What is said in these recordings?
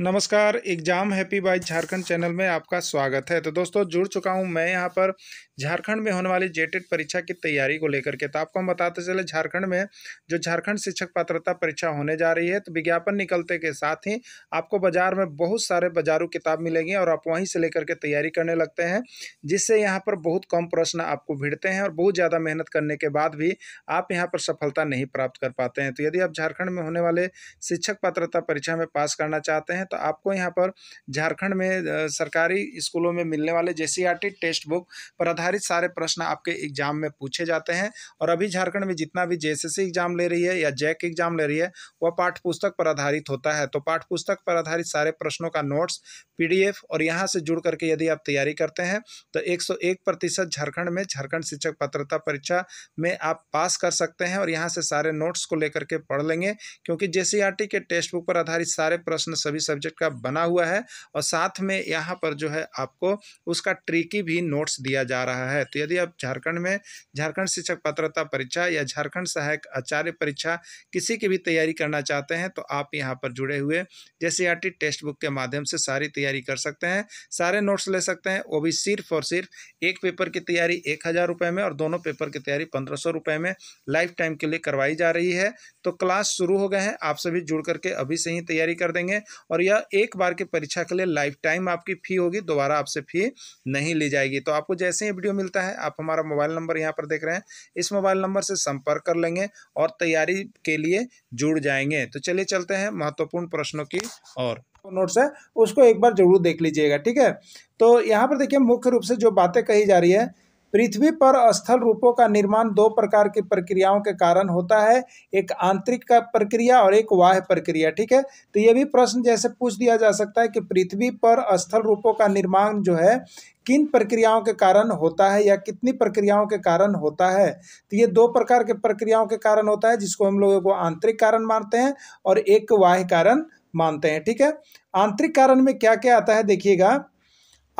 नमस्कार exam happy by Jharkhand channel में आपका स्वागत है तो दोस्तों जुड़ चुका हूं मैं यहां पर झारखंड में होने वाली जेटेड e परीक्षा की तैयारी को लेकर के तो आपको हम बताते चले झारखंड में जो झारखंड शिक्षक पात्रता परीक्षा होने जा रही है तो विज्ञापन निकलते के साथ ही आपको बाजार में बहुत सारे बाजारू किताब मिलेंगी और आप वहीं से लेकर के तैयारी करने लगते हैं जिससे यहाँ पर बहुत कम प्रश्न आपको भिड़ते हैं और बहुत ज़्यादा मेहनत करने के बाद भी आप यहाँ पर सफलता नहीं प्राप्त कर पाते हैं तो यदि आप झारखंड में होने वाले शिक्षक पात्रता परीक्षा में पास करना चाहते हैं तो आपको यहाँ पर झारखंड में सरकारी स्कूलों में मिलने वाले जे टेक्स्ट बुक पर आधारित सारे प्रश्न आपके एग्जाम में पूछे जाते हैं और अभी झारखंड में जितना भी जे एग्जाम ले रही है या जैक एग्जाम ले रही है वह पाठ्य पुस्तक पर आधारित होता है तो पाठ्य पुस्तक पर आधारित सारे प्रश्नों का नोट्स पीडीएफ और यहाँ से जुड़ करके यदि आप तैयारी करते हैं तो एक प्रतिशत झारखंड में झारखंड शिक्षक पत्रता परीक्षा में आप पास कर सकते हैं और यहाँ से सारे नोट्स को लेकर के पढ़ लेंगे क्योंकि जे के टेक्स्ट बुक पर आधारित सारे प्रश्न सभी सभी सब्जेक्ट का बना हुआ है और साथ में यहाँ पर जो है आपको उसका ट्रिकी भी नोट्स दिया जा रहा है तो यदि आप झारखंड में झारखंड शिक्षक पात्रता परीक्षा या झारखंड सहायक आचार्य परीक्षा किसी की भी तैयारी करना चाहते हैं तो आप यहाँ पर जुड़े हुए जैसे टेक्स्ट बुक के माध्यम से सारी तैयारी कर सकते हैं सारे नोट्स ले सकते हैं वो भी सिर्फ और सिर्फ एक पेपर की तैयारी एक हज़ार रुपये में और दोनों पेपर की तैयारी पंद्रह सौ रुपये में लाइफ टाइम के लिए करवाई जा रही है तो क्लास शुरू हो गए हैं आप सभी जुड़ करके अभी से ही तैयारी कर देंगे और यह एक बार के परीक्षा के लिए लाइफ टाइम आपकी फ़ी होगी दोबारा आपसे फ़ी नहीं ली जाएगी तो आपको जैसे ही वीडियो मिलता है आप हमारा मोबाइल नंबर यहाँ पर देख रहे हैं इस मोबाइल नंबर से संपर्क कर लेंगे और तैयारी के लिए जुड़ जाएंगे तो चलिए चलते हैं महत्वपूर्ण प्रश्नों की और नोट्स है उसको एक बार जरूर देख लीजिएगा ठीक है तो यहाँ पर देखिए मुख्य रूप से जो बातें कही जा रही है पृथ्वी पर स्थल रूपों का निर्माण दो प्रकार की प्रक्रियाओं के कारण होता है एक आंतरिक का प्रक्रिया और एक वाह्य प्रक्रिया ठीक है तो ये भी प्रश्न जैसे पूछ दिया जा सकता है कि पृथ्वी पर स्थल रूपों का निर्माण जो है किन प्रक्रियाओं के कारण होता है या कितनी प्रक्रियाओं के कारण होता है तो ये दो प्रकार के प्रक्रियाओं के कारण होता है जिसको हम लोगों को आंतरिक कारण मानते हैं और एक वाह्य कारण मानते हैं ठीक है आंतरिक कारण में क्या क्या आता है देखिएगा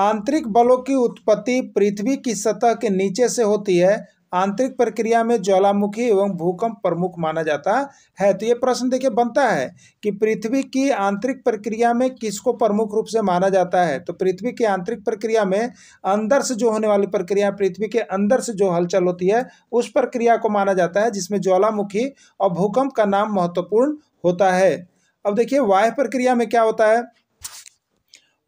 आंतरिक बलों की उत्पत्ति पृथ्वी की सतह के नीचे से होती है आंतरिक प्रक्रिया में ज्वालामुखी एवं भूकंप प्रमुख माना जाता है तो ये प्रश्न देखिए बनता है कि पृथ्वी की आंतरिक प्रक्रिया में किसको प्रमुख रूप से माना जाता है तो पृथ्वी की आंतरिक प्रक्रिया में अंदर से जो होने वाली प्रक्रिया पृथ्वी के अंदर से जो हलचल होती है उस प्रक्रिया को माना जाता है जिसमें ज्वालामुखी और भूकंप का नाम महत्वपूर्ण होता है अब देखिए वाह्य प्रक्रिया में क्या होता है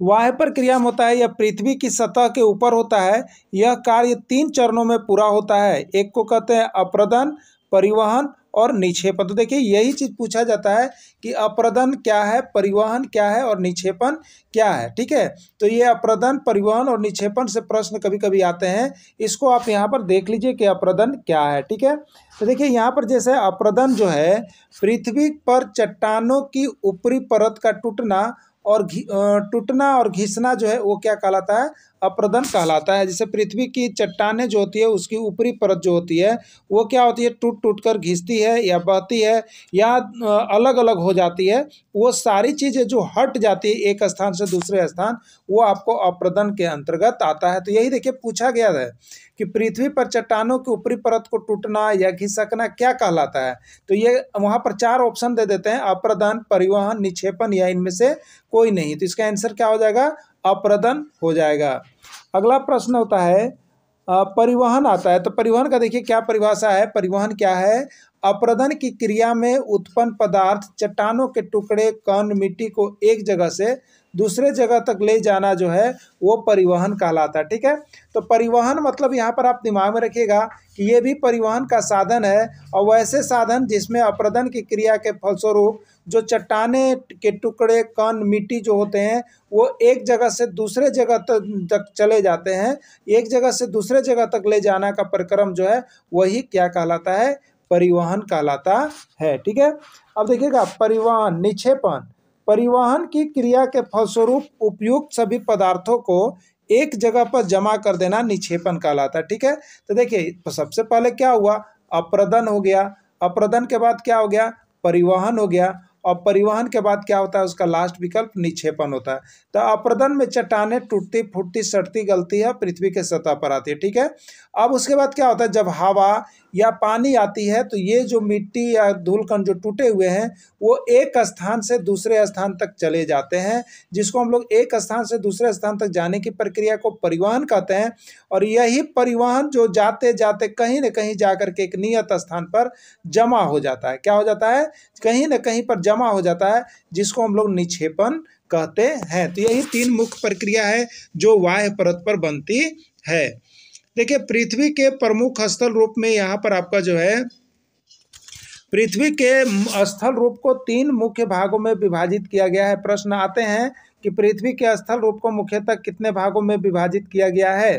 वाह पर क्रियाम होता है यह पृथ्वी की सतह के ऊपर होता है यह कार्य तीन चरणों में पूरा होता है एक को कहते हैं अप्रदन परिवहन और निक्षेपण तो देखिए यही चीज़ पूछा जाता है कि अप्रदन क्या है परिवहन क्या है और निक्षेपण क्या है ठीक है तो ये अप्रदन परिवहन और निक्षेपण से प्रश्न कभी कभी आते हैं इसको आप यहाँ पर देख लीजिए कि अप्रदन क्या है ठीक है तो देखिए यहाँ पर जैसे अप्रदन जो है पृथ्वी पर चट्टानों की ऊपरी परत का टूटना और घी टूटना और घिसना जो है वो क्या कहलाता है अप्रदन कहलाता है जैसे पृथ्वी की चट्टाने जो होती है उसकी ऊपरी परत जो होती है वो क्या होती है टूट टूट कर घिसती है या बहती है या अलग अलग हो जाती है वो सारी चीज़ें जो हट जाती है एक स्थान से दूसरे स्थान वो आपको अप्रदन के अंतर्गत आता है तो यही देखिए पूछा गया है कि पृथ्वी पर चट्टानों की ऊपरी परत को टूटना या घिसकना क्या कहलाता है तो ये वहाँ पर चार ऑप्शन दे देते हैं अप्रदान परिवहन निक्षेपण या इनमें से कोई नहीं तो इसका आंसर क्या हो जाएगा अप्रदन हो जाएगा अगला प्रश्न होता है परिवहन आता है तो परिवहन का देखिए क्या परिभाषा है परिवहन क्या है अप्रदन की क्रिया में उत्पन्न पदार्थ चट्टानों के टुकड़े कण मिट्टी को एक जगह से दूसरे जगह तक ले जाना जो है वो परिवहन कहलाता है ठीक है तो परिवहन मतलब यहाँ पर आप दिमाग में रखिएगा कि ये भी परिवहन का साधन है और वैसे साधन जिसमें अपरदन की क्रिया के फलस्वरूप जो चट्टाने के टुकड़े कण मिट्टी जो होते हैं वो एक जगह से दूसरे जगह तक चले जाते हैं एक जगह से दूसरे जगह तक ले जाना का प्रक्रम जो है वही क्या कहलाता है परिवहन कहलाता है ठीक है अब देखिएगा परिवहन निक्षेपण परिवहन की क्रिया के फलस्वरूप उपयुक्त सभी पदार्थों को एक जगह पर जमा कर देना निक्षेपण कहलाता है ठीक है तो देखिए तो सबसे पहले क्या हुआ अप्रदन हो गया अप्रदन के बाद क्या हो गया परिवहन हो गया और परिवहन के बाद क्या होता है उसका लास्ट विकल्प निक्षेपण होता है तो अप्रदन में चट्टाने टूटती फूटती सड़ती गलती है पृथ्वी के सतह पर आती है ठीक है अब उसके बाद क्या होता है जब हवा या पानी आती है तो ये जो मिट्टी या धूलकण जो टूटे हुए हैं वो एक स्थान से दूसरे स्थान तक चले जाते हैं जिसको हम लोग एक स्थान से दूसरे स्थान तक जाने की प्रक्रिया को परिवहन कहते हैं और यही परिवहन जो जाते जाते कहीं ना कहीं जा के एक नियत स्थान पर जमा हो जाता है क्या हो जाता है कहीं ना कहीं पर जमा हो जाता है जिसको हम लोग निक्षेपण कहते हैं तो यही तीन मुख्य प्रक्रिया है जो वाह परत पर बनती है देखिए पृथ्वी के प्रमुख स्थल रूप में यहाँ पर आपका जो है पृथ्वी के स्थल रूप को तीन मुख्य भागों में विभाजित किया गया है प्रश्न आते हैं कि पृथ्वी के स्थल रूप को मुख्यतः कितने भागों में विभाजित किया गया है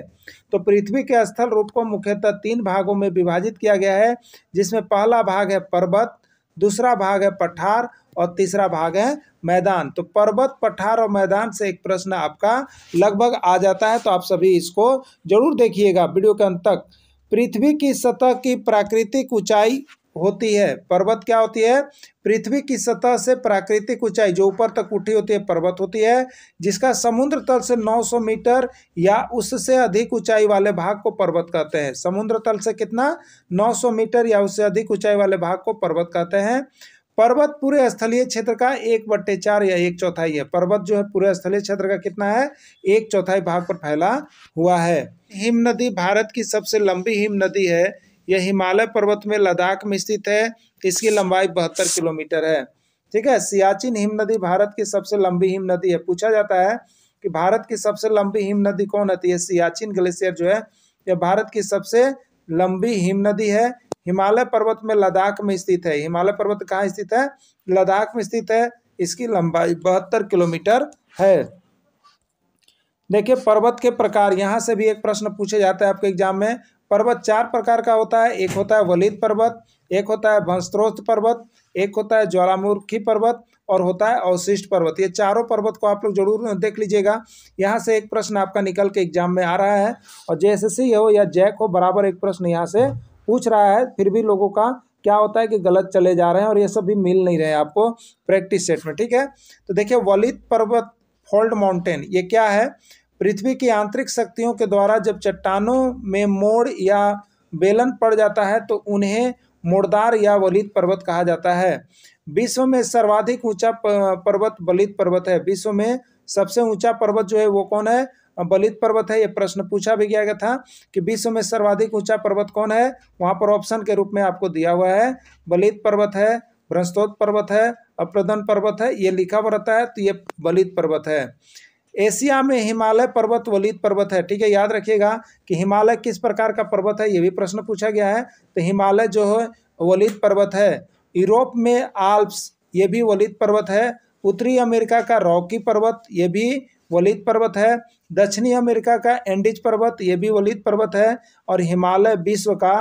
तो पृथ्वी के स्थल रूप को मुख्यतः तीन भागों में विभाजित किया गया है जिसमें पहला भाग है पर्वत दूसरा भाग है पठार और तीसरा भाग है मैदान तो पर्वत पठार और मैदान से एक प्रश्न आपका लगभग आ जाता है तो आप सभी इसको जरूर देखिएगा वीडियो के अंत तक पृथ्वी की सतह की प्राकृतिक ऊंचाई होती है पर्वत क्या होती है पृथ्वी की सतह से प्राकृतिक ऊंचाई जो ऊपर तक उठी होती है पर्वत होती है जिसका समुद्र तल से 900 मीटर या उससे अधिक ऊंचाई वाले भाग को पर्वत कहते हैं समुद्र तल से कितना 900 मीटर या उससे अधिक ऊंचाई वाले भाग को पर्वत कहते हैं पर्वत पूरे स्थलीय क्षेत्र का एक बट्टे चार या एक चौथाई है पर्वत जो है पूरे स्थलीय क्षेत्र का कितना है एक चौथाई भाग पर फैला हुआ है हिम नदी भारत की सबसे लंबी हिम नदी है यह हिमालय पर्वत में लद्दाख में स्थित है इसकी लंबाई बहत्तर किलोमीटर है ठीक है सियाचिन हिम नदी भारत की सबसे लंबी हिम नदी है पूछा जाता है कि भारत की सबसे लंबी हिम नदी कौन होती है सियाचिन ग्लेशियर जो है यह भारत की सबसे लंबी हिम नदी है हिमालय पर्वत में लद्दाख में स्थित है हिमालय पर्वत कहाँ स्थित है लद्दाख में स्थित है इसकी लंबाई बहत्तर किलोमीटर है देखिए पर्वत के प्रकार यहाँ से भी एक प्रश्न पूछे जाता है आपके एग्जाम में पर्वत चार प्रकार का होता है एक होता है वलित पर्वत एक होता है भंस्त्रोत पर्वत एक होता है ज्वालामुखी पर्वत और होता है अवशिष्ट पर्वत ये चारों पर्वत को आप लोग जरूर देख लीजिएगा यहाँ से एक प्रश्न आपका निकल के एग्जाम में आ रहा है और जे एस हो या जैक हो बराबर एक प्रश्न यहाँ से पूछ रहा है फिर भी लोगों का क्या होता है कि गलत चले जा रहे हैं और ये सब भी मिल नहीं रहे आपको प्रैक्टिस सेट में ठीक है तो देखिए वलित पर्वत फोल्ड माउंटेन ये क्या है पृथ्वी की आंतरिक शक्तियों के द्वारा जब चट्टानों में मोड़ या बेलन पड़ जाता है तो उन्हें मोड़दार या वलित पर्वत कहा जाता है विश्व में सर्वाधिक ऊंचा पर्वत बलित पर्वत है विश्व में सबसे ऊंचा पर्वत जो है वो कौन है बलित पर्वत है ये प्रश्न पूछा भी गया था कि विश्व में सर्वाधिक ऊंचा पर्वत कौन है वहाँ पर ऑप्शन के रूप में आपको दिया हुआ है बलित पर्वत है भ्रंस्तोत पर्वत है अप्रदन पर्वत है ये लिखा हुआ रहता है तो ये बलित पर्वत है एशिया में हिमालय पर्वत वलित पर्वत है ठीक है याद रखिएगा कि हिमालय किस प्रकार का पर्वत है ये भी प्रश्न पूछा गया है तो हिमालय जो है वलित पर्वत है यूरोप में आल्प्स ये भी वलित पर्वत है उत्तरी अमेरिका का रॉकी पर्वत ये भी वलित पर्वत है दक्षिणी अमेरिका का एंडिज पर्वत ये भी वलित पर्वत है और हिमालय विश्व का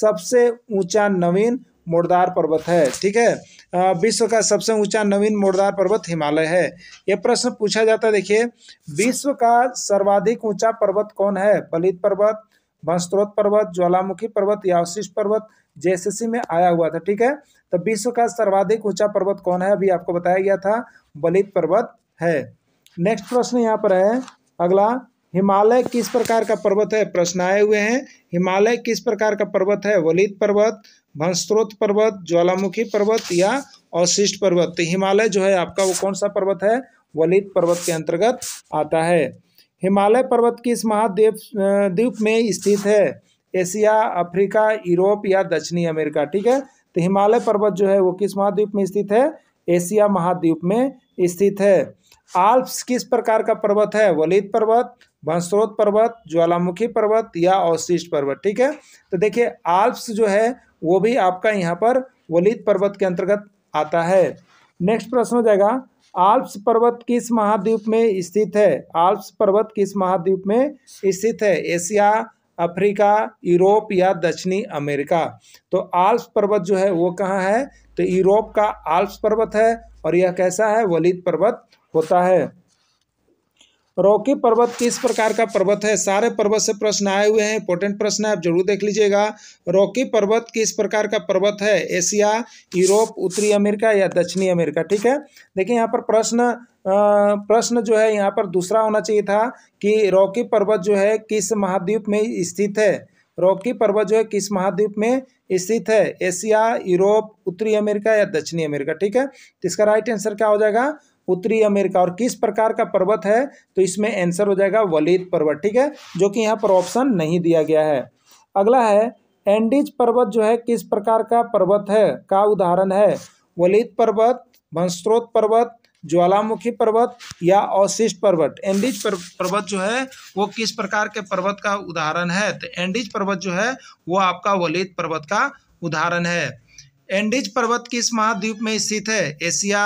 सबसे ऊंचा नवीन मुड़दार पर्वत है ठीक है विश्व का सबसे ऊंचा नवीन मोड़दार पर्वत हिमालय है यह प्रश्न पूछा जाता है देखिए विश्व का सर्वाधिक ऊंचा पर्वत कौन है बलित पर्वत भंस्त्रोत पर्वत ज्वालामुखी पर्वत या अवशिष्ट पर्वत जेएसएससी में आया हुआ था ठीक है तो विश्व का सर्वाधिक ऊंचा पर्वत कौन है अभी आपको बताया गया था बलित पर्वत है नेक्स्ट प्रश्न यहाँ पर है अगला हिमालय किस प्रकार का पर्वत है प्रश्न आए हुए हैं हिमालय किस प्रकार का पर्वत है वलित पर्वत भंस्त्रोत पर्वत ज्वालामुखी पर्वत या अवशिष्ट पर्वत तो हिमालय जो है आपका वो कौन सा पर्वत है वलित पर्वत के अंतर्गत आता है हिमालय पर्वत किस महाद्वीप द्वीप में स्थित है एशिया अफ्रीका यूरोप या दक्षिणी अमेरिका ठीक है तो हिमालय पर्वत जो है वो किस महाद्वीप में स्थित है एशिया महाद्वीप में स्थित है आल्प्स किस प्रकार का पर्वत है वलित पर्वत भंस्रोत पर्वत ज्वालामुखी पर्वत या अवशिष्ट पर्वत ठीक है तो देखिए आल्प्स जो है वो भी आपका यहाँ पर वलीद पर्वत के अंतर्गत आता है नेक्स्ट प्रश्न हो जाएगा आल्प्स पर्वत किस महाद्वीप में स्थित है आल्प्स पर्वत किस महाद्वीप में स्थित है एशिया अफ्रीका यूरोप या दक्षिणी अमेरिका तो आल्प्स पर्वत जो है वो कहाँ है तो यूरोप का आल्प्स पर्वत है और यह कैसा है वलीद पर्वत होता है रॉकी पर्वत किस प्रकार का पर्वत है सारे पर्वत से प्रश्न आए हुए हैं इंपॉर्टेंट प्रश्न है आप जरूर देख लीजिएगा रॉकी पर्वत किस प्रकार का पर्वत है एशिया यूरोप उत्तरी अमेरिका या दक्षिणी अमेरिका ठीक है देखिए यहाँ पर प्रश्न प्रश्न जो है यहाँ पर दूसरा होना चाहिए था कि रॉकी पर्वत जो है किस महाद्वीप में स्थित है रॉकी पर्वत जो है किस महाद्वीप में स्थित है एशिया यूरोप उत्तरी अमेरिका या दक्षिणी अमेरिका ठीक है तो इसका राइट आंसर क्या हो जाएगा उत्तरी अमेरिका और किस प्रकार का पर्वत है तो इसमें आंसर हो जाएगा वलीद पर्वत ठीक है जो कि यहाँ पर ऑप्शन नहीं दिया गया है अगला है एंडीज पर्वत जो है किस प्रकार का पर्वत है का उदाहरण है वलीद पर्वत भंस्त्रोत पर्वत ज्वालामुखी पर्वत या अवशिष्ट पर्वत एंडीज पर्वत जो है वो किस प्रकार के पर्वत का उदाहरण है तो एंडीज पर्वत जो है वो आपका वलीद पर्वत का उदाहरण है एंडीज पर्वत किस महाद्वीप में स्थित है एशिया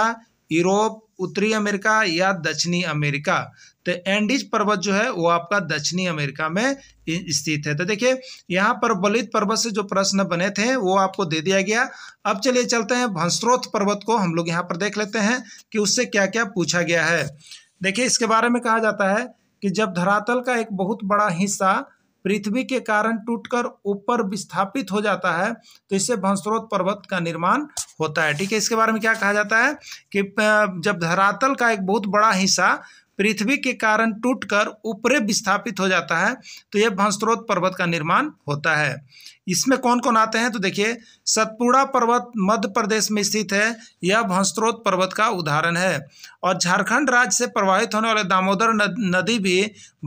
यूरोप उत्तरी अमेरिका या दक्षिणी अमेरिका तो एंडीज पर्वत जो है वो आपका दक्षिणी अमेरिका में स्थित है तो देखिए यहाँ पर बलित पर्वत से जो प्रश्न बने थे वो आपको दे दिया गया अब चलिए चलते हैं भंसरोत पर्वत को हम लोग यहाँ पर देख लेते हैं कि उससे क्या क्या पूछा गया है देखिए इसके बारे में कहा जाता है कि जब धरातल का एक बहुत बड़ा हिस्सा पृथ्वी के कारण टूटकर ऊपर विस्थापित हो जाता है तो इससे भंसरोत पर्वत का निर्माण होता है ठीक है इसके बारे में क्या कहा जाता है कि जब धरातल का एक बहुत बड़ा हिस्सा पृथ्वी के कारण टूटकर ऊपरे विस्थापित हो जाता है तो यह भंसरोत पर्वत का निर्माण होता है इसमें कौन कौन आते हैं तो देखिए सतपुड़ा पर्वत मध्य प्रदेश में स्थित है यह भंस्त्रोत पर्वत का उदाहरण है और झारखंड राज्य से प्रवाहित होने वाले दामोदर नदी भी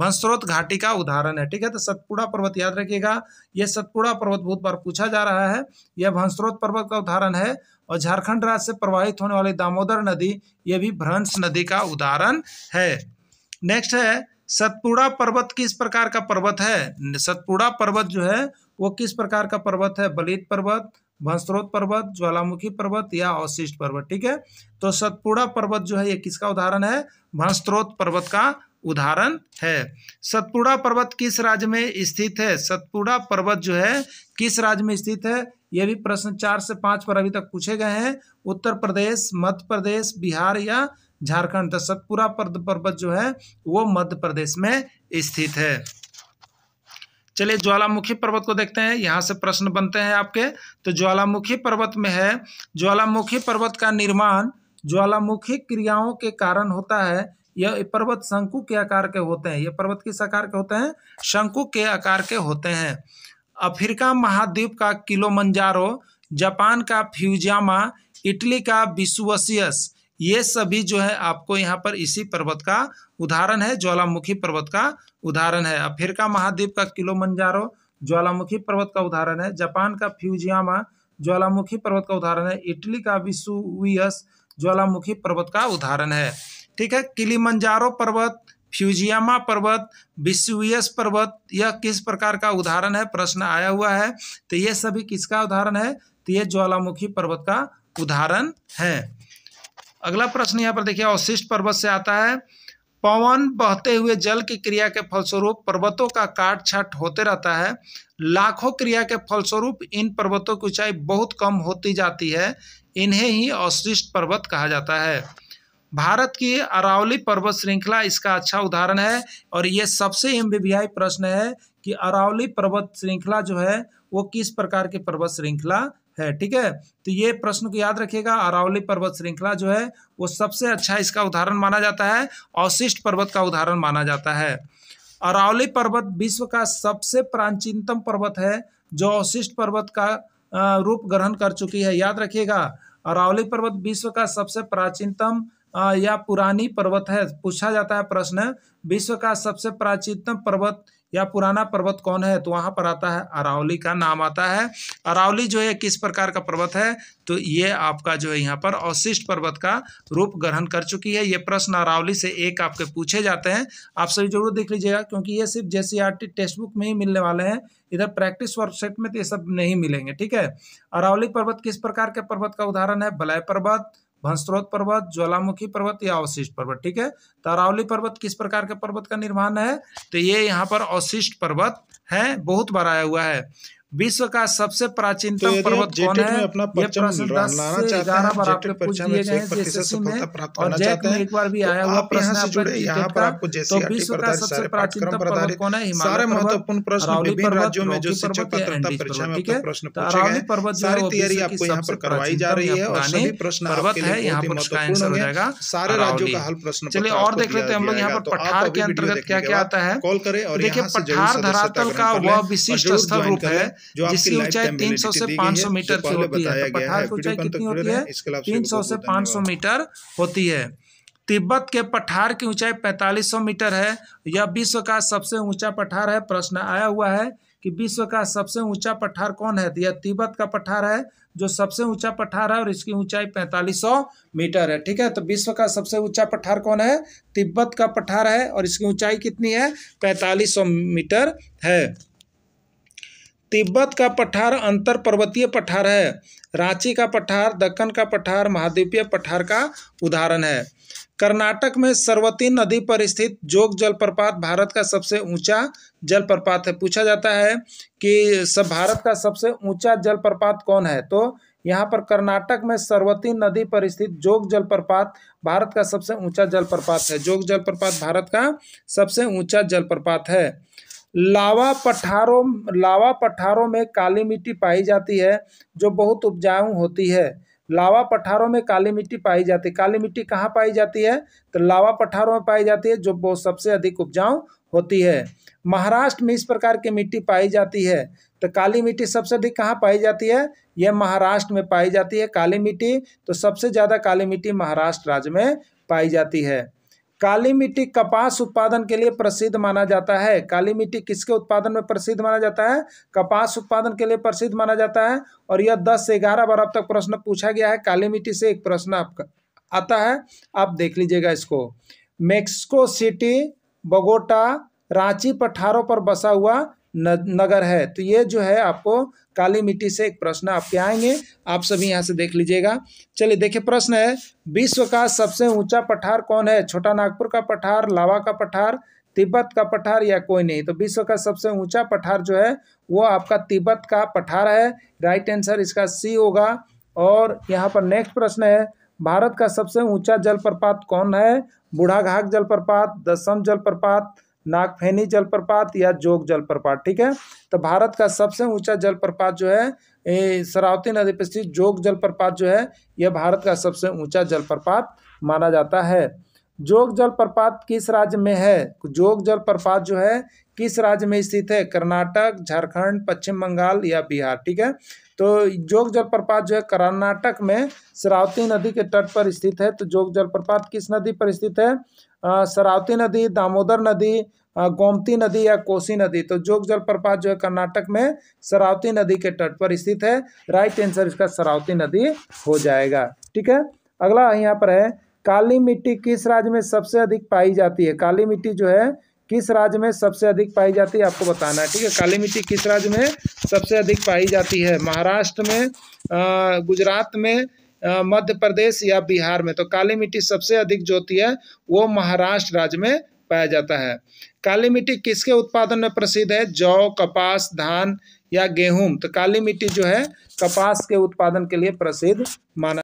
भंस्त्रोत घाटी का उदाहरण है ठीक है तो सतपुड़ा पर्वत याद रखिएगा यह सतपुड़ा पर्वत बहुत बार पूछा जा रहा है यह भंस्त्रोत पर्वत का उदाहरण है और झारखंड राज्य से प्रवाहित होने वाली दामोदर नदी यह भी भ्रंश नदी का उदाहरण है नेक्स्ट है सतपुड़ा पर्वत किस प्रकार का पर्वत है सतपुड़ा पर्वत जो है वो किस प्रकार का पर्वत है बलित पर्वत भंस्त्रोत पर्वत ज्वालामुखी पर्वत या अवशिष्ट पर्वत ठीक है तो सतपुड़ा पर्वत जो है ये किसका उदाहरण है भंस्त्रोत पर्वत का उदाहरण है सतपुड़ा पर्वत किस राज्य में स्थित है सतपुड़ा पर्वत जो है किस राज्य में स्थित है ये भी प्रश्न चार से पाँच पर अभी तक पूछे गए हैं उत्तर प्रदेश मध्य प्रदेश बिहार या झारखंड तो सतपुरा पर्वत जो है वो मध्य प्रदेश में स्थित है चलिए ज्वालामुखी पर्वत को देखते हैं यहाँ से प्रश्न बनते हैं आपके तो ज्वालामुखी पर्वत में है ज्वालामुखी पर्वत का निर्माण ज्वालामुखी क्रियाओं के कारण होता है यह पर्वत शंकु के आकार के होते हैं यह पर्वत किस आकार के होते हैं शंकु के आकार के होते हैं अफ्रीका महाद्वीप का किलोमंजारो जापान का फ्यूजामा इटली का विश्वसियस ये सभी जो है आपको यहाँ पर इसी पर्वत का उदाहरण है ज्वालामुखी पर्वत का उदाहरण है अफ्रीका महाद्वीप का किलो मंजारो ज्वालामुखी पर्वत का उदाहरण है जापान का फ्यूजियामा ज्वालामुखी पर्वत का उदाहरण है इटली का विशुवियस ज्वालामुखी पर्वत का उदाहरण है ठीक है किली पर्वत फ्यूजियामा पर्वत विश्वियस पर्वत यह किस प्रकार का उदाहरण है प्रश्न आया हुआ है तो ये सभी किसका उदाहरण है तो ये ज्वालामुखी पर्वत का उदाहरण है अगला प्रश्न यहाँ पर देखिए अवशिष्ट पर्वत से आता है पवन बहते हुए जल की क्रिया के फलस्वरूप पर्वतों का काट छाट होते रहता है लाखों क्रिया के फलस्वरूप इन पर्वतों की ऊंचाई बहुत कम होती जाती है इन्हें ही अवशिष्ट पर्वत कहा जाता है भारत की अरावली पर्वत श्रृंखला इसका अच्छा उदाहरण है और ये सबसे एम प्रश्न है कि अरावली पर्वत श्रृंखला जो है वो किस प्रकार की पर्वत श्रृंखला है ठीक है तो ये प्रश्न को याद रखिएगा अरावली पर्वत श्रृंखला जो है वो सबसे अच्छा इसका उदाहरण माना जाता है अवशिष्ट पर्वत का उदाहरण माना जाता है अरावली पर्वत विश्व का सबसे प्राचीनतम पर्वत है जो अवशिष्ट पर्वत का रूप ग्रहण कर चुकी है याद रखिएगा अरावली पर्वत विश्व का सबसे प्राचीनतम या पुरानी पर्वत है पूछा जाता है प्रश्न विश्व का सबसे प्राचीनतम पर्वत या पुराना पर्वत कौन है तो वहाँ पर आता है अरावली का नाम आता है अरावली जो है किस प्रकार का पर्वत है तो ये आपका जो है यहाँ पर अवशिष्ट पर्वत का रूप ग्रहण कर चुकी है ये प्रश्न अरावली से एक आपके पूछे जाते हैं आप सभी जरूर देख लीजिएगा क्योंकि ये सिर्फ जे टेक्स्ट बुक में ही मिलने वाले हैं इधर प्रैक्टिस वर्कशीट में तो ये सब नहीं मिलेंगे ठीक है अरावली पर्वत किस प्रकार के पर्वत का उदाहरण है बलय पर्वत भंसरोत पर्वत ज्वालामुखी पर्वत या अवशिष्ट पर्वत ठीक है तारावली पर्वत किस प्रकार के पर्वत का निर्माण है तो ये यहाँ पर अवशिष्ट पर्वत है बहुत बार आया हुआ है विश्व का सबसे प्राचीनतम तो पर्वत कौन है में प्रश्न में जो शिक्षक तो सारी तैयारी आपको यहाँ पर करवाई जा रही है सारे राज्यों का हल प्रश्न चलिए और देख लेते हैं हम लोग यहाँ पर तो पठार के अंतर्गत क्या क्या आता है कॉल करें और देखिए पठार धरातल का वह विशिष्ट स्थल रूप है जो जिसकी ऊंचाई तीन सौ से पाँच सौ मीटर की होती है तो पठार की ऊंचाई कितनी होती है तीन सौ से पाँच सौ मीटर होती है तिब्बत के पठार की ऊंचाई 4500 मीटर है यह विश्व का सबसे ऊंचा पठार है प्रश्न आया हुआ है कि विश्व का सबसे ऊंचा पठार कौन है तो यह तिब्बत का पठार है जो सबसे ऊंचा पठार है और इसकी ऊंचाई 4500 मीटर है ठीक है तो विश्व का सबसे ऊंचा पठार कौन है तिब्बत का पठार है और इसकी ऊंचाई कितनी है 4500 मीटर है तिब्बत का पठार अंतर पर्वतीय पठार है रांची का पठार दक्कन का पठार महाद्वीपीय पठार का उदाहरण है कर्नाटक में सरवती नदी पर स्थित जोग जलप्रपात भारत का सबसे ऊंचा जलप्रपात है पूछा जाता है कि सब भारत का सबसे ऊंचा जलप्रपात कौन है तो यहाँ पर कर्नाटक में सरवती नदी पर स्थित जोग जलप्रपात भारत का सबसे ऊंचा जलप्रपात है जोग जलप्रपात भारत का सबसे ऊंचा जलप्रपात है लावा पठारों लावा पठारों में काली मिट्टी पाई जाती है जो बहुत उपजाऊ होती है लावा पठारों में काली मिट्टी पाई जाती है काली मिट्टी कहाँ पाई जाती है तो लावा पठारों में पाई जाती है जो बहुत सबसे अधिक उपजाऊ होती है महाराष्ट्र में इस प्रकार की मिट्टी पाई जाती है तो काली मिट्टी सबसे अधिक कहाँ पाई जाती है यह महाराष्ट्र में पाई जाती है काली मिट्टी तो सबसे ज़्यादा काली मिट्टी महाराष्ट्र राज्य में पाई जाती है काली मिट्टी कपास उत्पादन के लिए प्रसिद्ध माना जाता है काली मिट्टी किसके उत्पादन में प्रसिद्ध माना जाता है कपास उत्पादन के लिए प्रसिद्ध माना जाता है और यह दस से ग्यारह बार अब तक प्रश्न पूछा गया है काली मिट्टी से एक प्रश्न आपका आता है आप देख लीजिएगा इसको मेक्सिको सिटी बगोटा रांची पठारों पर बसा हुआ नगर है तो ये जो है आपको काली मिट्टी से एक प्रश्न आपके आएंगे आप सभी यहाँ से देख लीजिएगा चलिए देखिए प्रश्न है विश्व का सबसे ऊंचा पठार कौन है छोटा नागपुर का पठार लावा का पठार तिब्बत का पठार या कोई नहीं तो विश्व का सबसे ऊंचा पठार जो है वो आपका तिब्बत का पठार है राइट आंसर इसका सी होगा और यहाँ पर नेक्स्ट प्रश्न है भारत का सबसे ऊंचा जलप्रपात कौन है बूढ़ाघाट जलप्रपात दसम जलप्रपात नागफेनी जलप्रपात या जोग जलप्रपात ठीक है तो भारत का सबसे ऊंचा जलप्रपात जो है सरावती नदी पर स्थित जोग जलप्रपात जो है यह भारत का सबसे ऊंचा जलप्रपात माना जाता है जोग जलप्रपात किस राज्य में है जोग जलप्रपात जो है किस राज्य में स्थित है कर्नाटक झारखंड पश्चिम बंगाल या बिहार ठीक है तो जोग जलप्रपात जो है कर्नाटक में सरावती नदी के तट पर स्थित है तो जोग जलप्रपात किस नदी पर स्थित है सरावती नदी दामोदर नदी गोमती नदी या कोसी नदी तो जोग जलप्रपात जो है कर्नाटक में सरावती नदी के तट पर स्थित है राइट आंसर इसका सरावती नदी हो जाएगा ठीक है अगला यहाँ पर है काली मिट्टी किस राज्य में सबसे अधिक पाई जाती है काली मिट्टी जो है किस राज्य में सबसे अधिक पाई जाती है आपको बताना है ठीक है काली मिट्टी किस राज्य में सबसे अधिक पाई जाती है महाराष्ट्र में गुजरात में मध्य प्रदेश या बिहार में तो काली मिट्टी सबसे अधिक जो होती है वो महाराष्ट्र राज्य में पाया जाता है काली मिट्टी किसके उत्पादन में प्रसिद्ध है जौ कपास धान या गेहूं तो काली मिट्टी जो है कपास के उत्पादन के लिए प्रसिद्ध माना